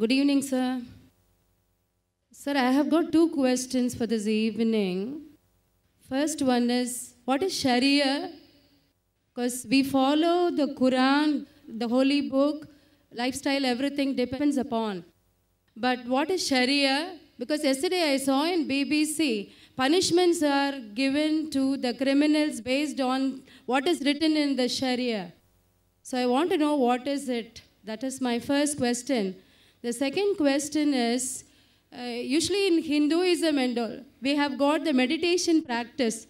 Good evening, sir. Sir, I have got two questions for this evening. First one is, what is Sharia? Because we follow the Quran, the holy book, lifestyle, everything depends upon. But what is Sharia? Because yesterday I saw in BBC, punishments are given to the criminals based on what is written in the Sharia. So I want to know what is it? That is my first question. The second question is, uh, usually in Hinduism and all, we have got the meditation practice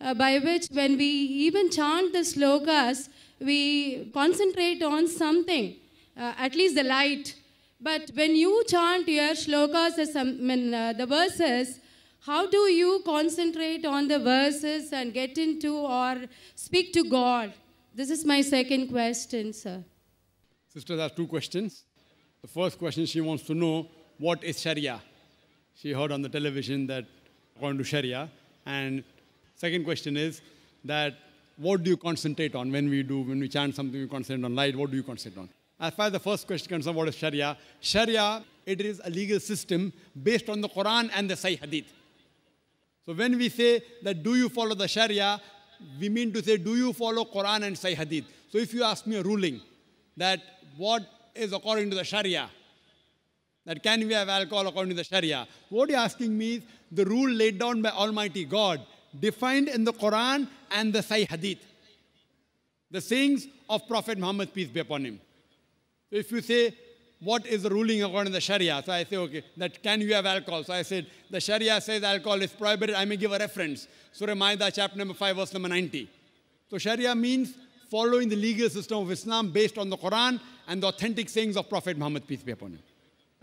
uh, by which when we even chant the slokas, we concentrate on something, uh, at least the light. But when you chant your slokas or some, I mean, uh, the verses, how do you concentrate on the verses and get into or speak to God? This is my second question, sir. Sister, there are two questions. The first question she wants to know what is Sharia? She heard on the television that according to Sharia. And second question is that what do you concentrate on when we do, when we chant something, we concentrate on light, what do you concentrate on? As far as the first question concerns, what is Sharia? Sharia, it is a legal system based on the Quran and the Sahih Hadith. So when we say that do you follow the Sharia, we mean to say do you follow Quran and Sahih Hadith. So if you ask me a ruling that what is according to the Sharia. That can we have alcohol according to the Sharia? What you're asking me is the rule laid down by Almighty God, defined in the Quran and the Sahih Hadith, the sayings of Prophet Muhammad, peace be upon him. So if you say, what is the ruling according to the Sharia? So I say, okay, that can you have alcohol? So I said, the Sharia says alcohol is prohibited. I may give a reference. Surah Maida, chapter number 5, verse number 90. So Sharia means following the legal system of Islam based on the Quran and the authentic sayings of Prophet Muhammad, peace be upon him.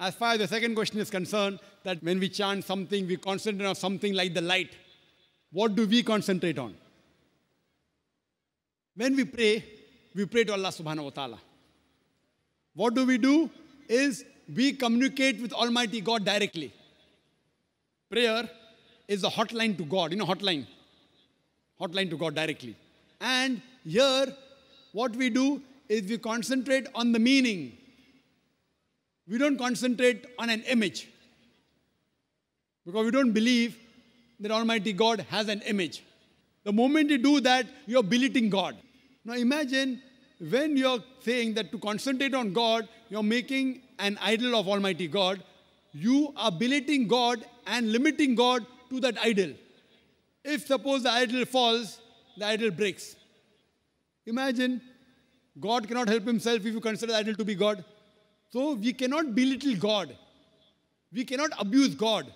As far as the second question is concerned, that when we chant something, we concentrate on something like the light. What do we concentrate on? When we pray, we pray to Allah subhanahu wa ta'ala. What do we do? Is we communicate with Almighty God directly. Prayer is a hotline to God, you know, hotline. Hotline to God directly. And here, what we do is we concentrate on the meaning. We don't concentrate on an image. Because we don't believe that Almighty God has an image. The moment you do that, you're belittling God. Now imagine when you're saying that to concentrate on God, you're making an idol of Almighty God, you are belittling God and limiting God to that idol. If suppose the idol falls, the idol breaks. Imagine God cannot help himself if you consider the idol to be God. So we cannot belittle God. We cannot abuse God.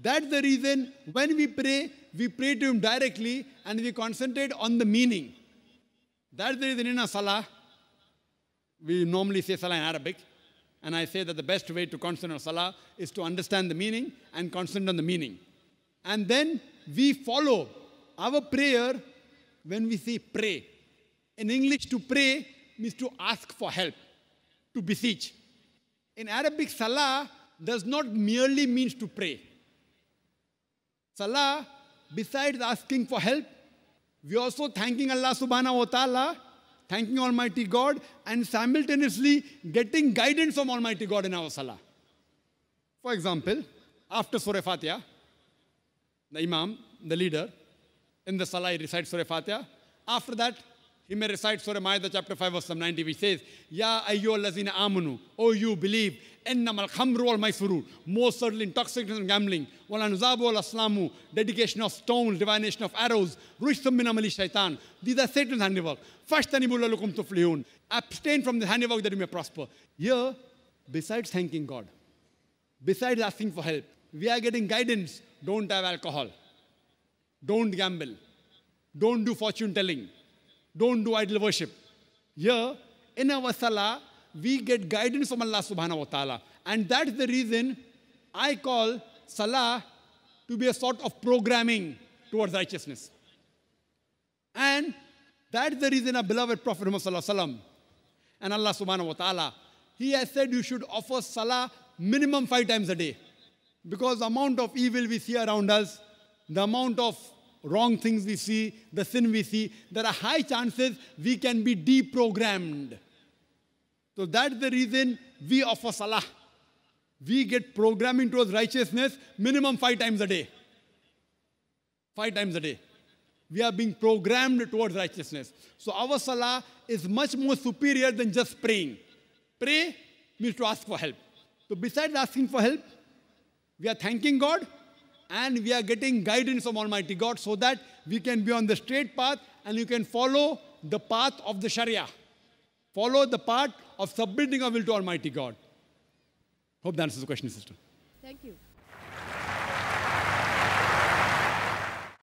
That's the reason when we pray, we pray to Him directly and we concentrate on the meaning. That's the reason in a salah, we normally say salah in Arabic. And I say that the best way to concentrate on salah is to understand the meaning and concentrate on the meaning. And then we follow our prayer when we say pray. In English, to pray means to ask for help, to beseech. In Arabic, salah does not merely mean to pray. Salah, besides asking for help, we also thanking Allah subhanahu wa ta'ala, thanking Almighty God, and simultaneously getting guidance from Almighty God in our salah. For example, after Surah Fatiha, the Imam, the leader, in the salah he recites Surah Fatiha. After that, he may recite Surah Ma'idah chapter 5 verse 90 which says, Ya ayyuhallazina amanu, O you believe, ennamal khamru al maisuru, most certainly intoxicants and gambling, wal anzabu wal aslamu, dedication of stones, divination of arrows, rushtum min amali shaitan. These are Satan's handiwork. Fashtanibu lalukum tuflihun. Abstain from the handiwork that you may prosper. Here, besides thanking God, besides asking for help, we are getting guidance. Don't have alcohol. Don't gamble. Don't do fortune telling don't do idol worship. Here, in our salah, we get guidance from Allah subhanahu wa ta'ala. And that's the reason I call salah to be a sort of programming towards righteousness. And that's the reason our beloved Prophet Muhammad and Allah subhanahu wa ta'ala, he has said you should offer salah minimum five times a day. Because the amount of evil we see around us, the amount of wrong things we see, the sin we see, there are high chances we can be deprogrammed. So that's the reason we offer salah. We get programming towards righteousness minimum five times a day. Five times a day. We are being programmed towards righteousness. So our salah is much more superior than just praying. Pray means to ask for help. So besides asking for help, we are thanking God and we are getting guidance from Almighty God so that we can be on the straight path and you can follow the path of the Sharia. Follow the path of submitting our will to Almighty God. Hope that answers the question, sister. Thank you.